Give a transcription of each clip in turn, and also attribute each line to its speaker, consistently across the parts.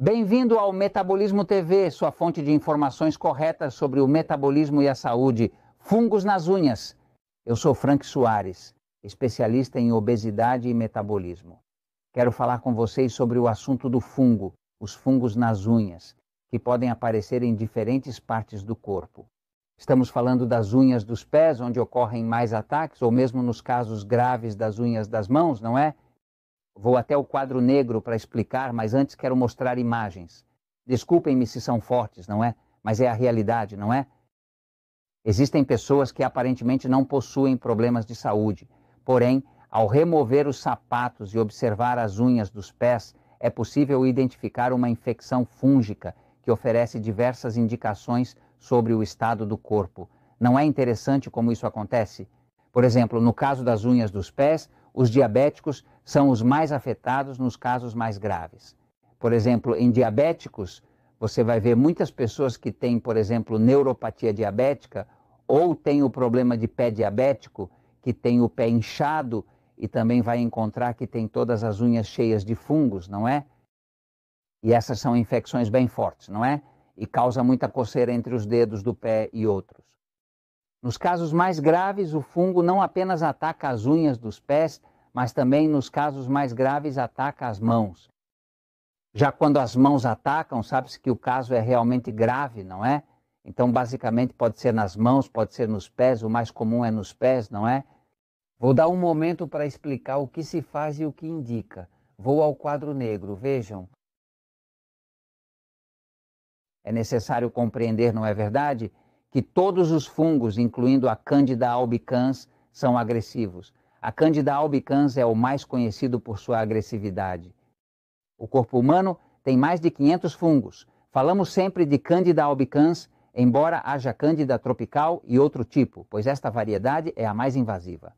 Speaker 1: Bem-vindo ao Metabolismo TV, sua fonte de informações corretas sobre o metabolismo e a saúde. Fungos nas unhas. Eu sou Frank Soares, especialista em obesidade e metabolismo. Quero falar com vocês sobre o assunto do fungo, os fungos nas unhas, que podem aparecer em diferentes partes do corpo. Estamos falando das unhas dos pés, onde ocorrem mais ataques, ou mesmo nos casos graves das unhas das mãos, não é? Vou até o quadro negro para explicar, mas antes quero mostrar imagens. Desculpem-me se são fortes, não é? Mas é a realidade, não é? Existem pessoas que aparentemente não possuem problemas de saúde. Porém, ao remover os sapatos e observar as unhas dos pés, é possível identificar uma infecção fúngica que oferece diversas indicações sobre o estado do corpo. Não é interessante como isso acontece? Por exemplo, no caso das unhas dos pés, os diabéticos são os mais afetados nos casos mais graves. Por exemplo, em diabéticos, você vai ver muitas pessoas que têm, por exemplo, neuropatia diabética ou têm o problema de pé diabético, que tem o pé inchado e também vai encontrar que tem todas as unhas cheias de fungos, não é? E essas são infecções bem fortes, não é? E causa muita coceira entre os dedos do pé e outros. Nos casos mais graves, o fungo não apenas ataca as unhas dos pés, mas também, nos casos mais graves, ataca as mãos. Já quando as mãos atacam, sabe-se que o caso é realmente grave, não é? Então, basicamente, pode ser nas mãos, pode ser nos pés, o mais comum é nos pés, não é? Vou dar um momento para explicar o que se faz e o que indica. Vou ao quadro negro, vejam. É necessário compreender, não é verdade? que todos os fungos, incluindo a Candida albicans, são agressivos. A Candida albicans é o mais conhecido por sua agressividade. O corpo humano tem mais de 500 fungos. Falamos sempre de Candida albicans, embora haja Candida tropical e outro tipo, pois esta variedade é a mais invasiva.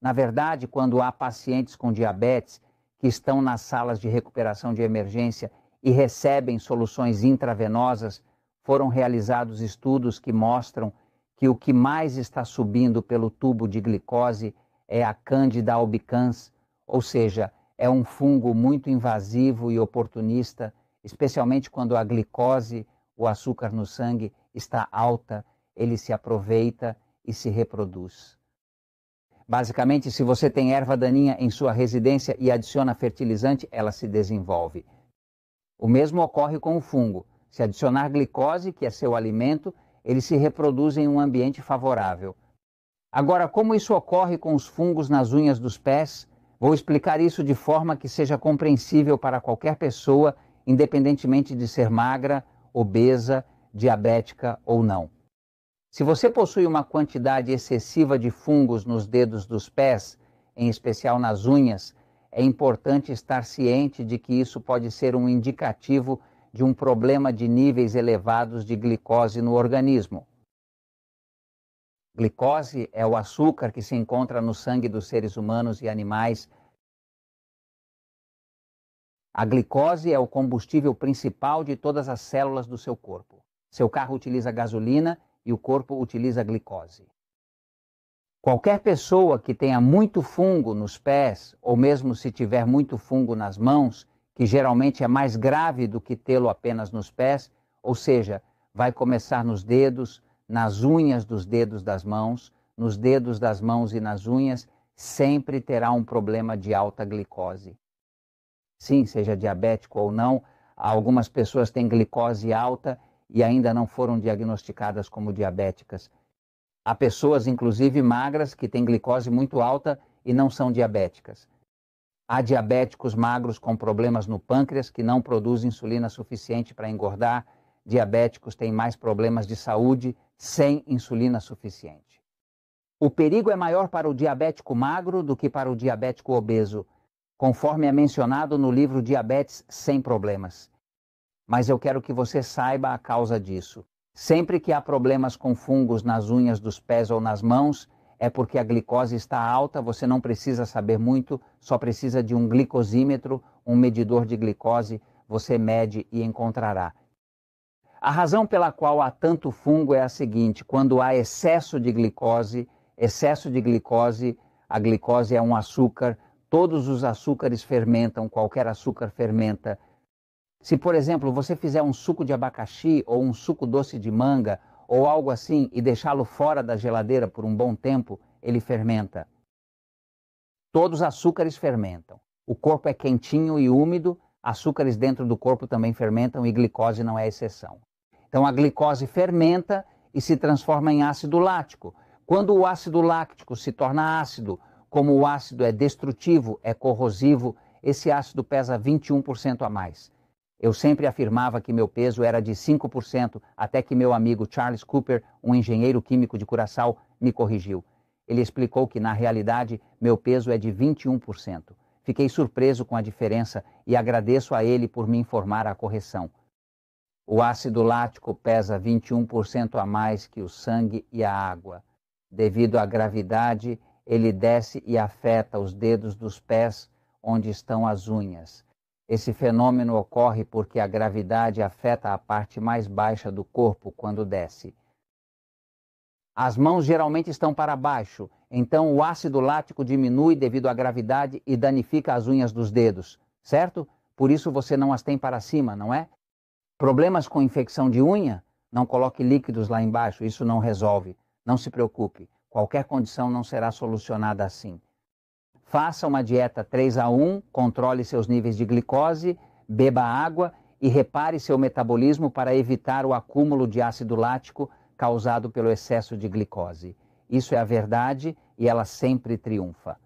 Speaker 1: Na verdade, quando há pacientes com diabetes que estão nas salas de recuperação de emergência e recebem soluções intravenosas foram realizados estudos que mostram que o que mais está subindo pelo tubo de glicose é a Candida albicans, ou seja, é um fungo muito invasivo e oportunista, especialmente quando a glicose, o açúcar no sangue, está alta, ele se aproveita e se reproduz. Basicamente, se você tem erva daninha em sua residência e adiciona fertilizante, ela se desenvolve. O mesmo ocorre com o fungo. Se adicionar glicose, que é seu alimento, ele se reproduz em um ambiente favorável. Agora, como isso ocorre com os fungos nas unhas dos pés, vou explicar isso de forma que seja compreensível para qualquer pessoa, independentemente de ser magra, obesa, diabética ou não. Se você possui uma quantidade excessiva de fungos nos dedos dos pés, em especial nas unhas, é importante estar ciente de que isso pode ser um indicativo de um problema de níveis elevados de glicose no organismo. Glicose é o açúcar que se encontra no sangue dos seres humanos e animais. A glicose é o combustível principal de todas as células do seu corpo. Seu carro utiliza gasolina e o corpo utiliza glicose. Qualquer pessoa que tenha muito fungo nos pés, ou mesmo se tiver muito fungo nas mãos, que geralmente é mais grave do que tê-lo apenas nos pés, ou seja, vai começar nos dedos, nas unhas dos dedos das mãos, nos dedos das mãos e nas unhas, sempre terá um problema de alta glicose. Sim, seja diabético ou não, algumas pessoas têm glicose alta e ainda não foram diagnosticadas como diabéticas. Há pessoas, inclusive magras, que têm glicose muito alta e não são diabéticas. Há diabéticos magros com problemas no pâncreas que não produzem insulina suficiente para engordar. Diabéticos têm mais problemas de saúde sem insulina suficiente. O perigo é maior para o diabético magro do que para o diabético obeso, conforme é mencionado no livro Diabetes Sem Problemas. Mas eu quero que você saiba a causa disso. Sempre que há problemas com fungos nas unhas dos pés ou nas mãos, é porque a glicose está alta, você não precisa saber muito, só precisa de um glicosímetro, um medidor de glicose, você mede e encontrará. A razão pela qual há tanto fungo é a seguinte: quando há excesso de glicose, excesso de glicose, a glicose é um açúcar, todos os açúcares fermentam, qualquer açúcar fermenta. Se, por exemplo, você fizer um suco de abacaxi ou um suco doce de manga ou algo assim e deixá-lo fora da geladeira por um bom tempo, ele fermenta. Todos os açúcares fermentam. O corpo é quentinho e úmido, açúcares dentro do corpo também fermentam e glicose não é exceção. Então a glicose fermenta e se transforma em ácido lático. Quando o ácido láctico se torna ácido, como o ácido é destrutivo, é corrosivo, esse ácido pesa 21% a mais. Eu sempre afirmava que meu peso era de 5%, até que meu amigo Charles Cooper, um engenheiro químico de Curaçao, me corrigiu. Ele explicou que, na realidade, meu peso é de 21%. Fiquei surpreso com a diferença e agradeço a ele por me informar a correção. O ácido lático pesa 21% a mais que o sangue e a água. Devido à gravidade, ele desce e afeta os dedos dos pés, onde estão as unhas. Esse fenômeno ocorre porque a gravidade afeta a parte mais baixa do corpo quando desce. As mãos geralmente estão para baixo, então o ácido lático diminui devido à gravidade e danifica as unhas dos dedos, certo? Por isso você não as tem para cima, não é? Problemas com infecção de unha? Não coloque líquidos lá embaixo, isso não resolve. Não se preocupe, qualquer condição não será solucionada assim. Faça uma dieta 3 a 1, controle seus níveis de glicose, beba água e repare seu metabolismo para evitar o acúmulo de ácido lático causado pelo excesso de glicose. Isso é a verdade e ela sempre triunfa.